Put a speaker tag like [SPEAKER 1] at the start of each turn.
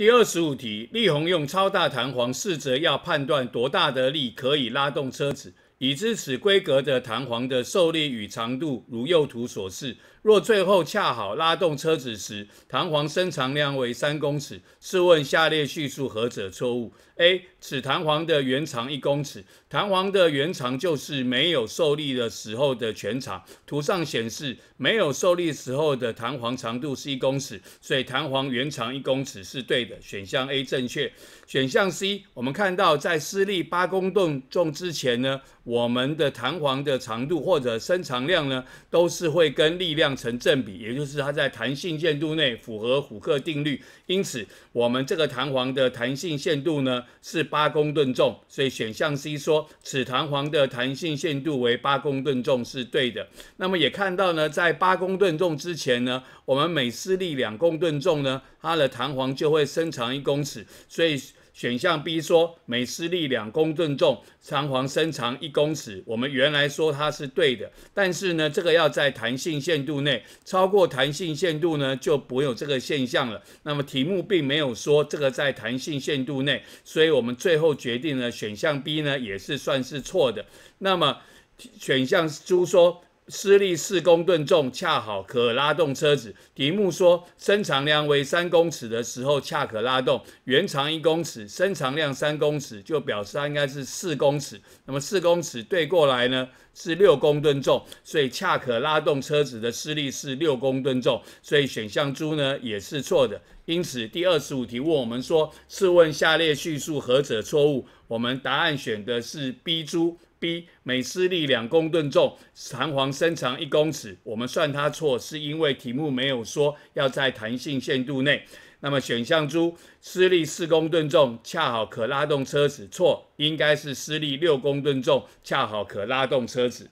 [SPEAKER 1] 第二十五题，力宏用超大弹簧试着要判断多大的力可以拉动车子。已知此规格的弹簧的受力与长度如右图所示。若最后恰好拉动车子时，弹簧伸长量为三公尺。试问下列叙述何者错误？A，此弹簧的原长一公尺，弹簧的原长就是没有受力的时候的全长。图上显示没有受力时候的弹簧长度是一公尺，所以弹簧原长一公尺是对的，选项 A 正确。选项 C，我们看到在施力八公吨重之前呢，我们的弹簧的长度或者伸长量呢，都是会跟力量成正比，也就是它在弹性限度内符合虎克定律。因此，我们这个弹簧的弹性限度呢？是八公吨重，所以选项 C 说此弹簧的弹性限度为八公吨重是对的。那么也看到呢，在八公吨重之前呢，我们每施力两公吨重呢，它的弹簧就会伸长一公尺，所以。选项 B 说，每施力两公吨重，弹簧伸长一公尺。我们原来说它是对的，但是呢，这个要在弹性限度内，超过弹性限度呢，就会有这个现象了。那么题目并没有说这个在弹性限度内，所以我们最后决定了选项 B 呢，也是算是错的。那么选项就说。施力四公吨重，恰好可拉动车子。题目说身长量为三公尺的时候，恰可拉动。原长一公尺，身长量三公尺，就表示它应该是四公尺。那么四公尺对过来呢，是六公吨重，所以恰可拉动车子的施力是六公吨重。所以选项猪呢也是错的。因此第二十五题问我们说，试问下列叙述何者错误？我们答案选的是 B 猪，B 每施力两公吨重，弹簧伸长一公尺。我们算它错，是因为题目没有说要在弹性限度内。那么选项猪施力四公吨重，恰好可拉动车子，错，应该是施力六公吨重，恰好可拉动车子。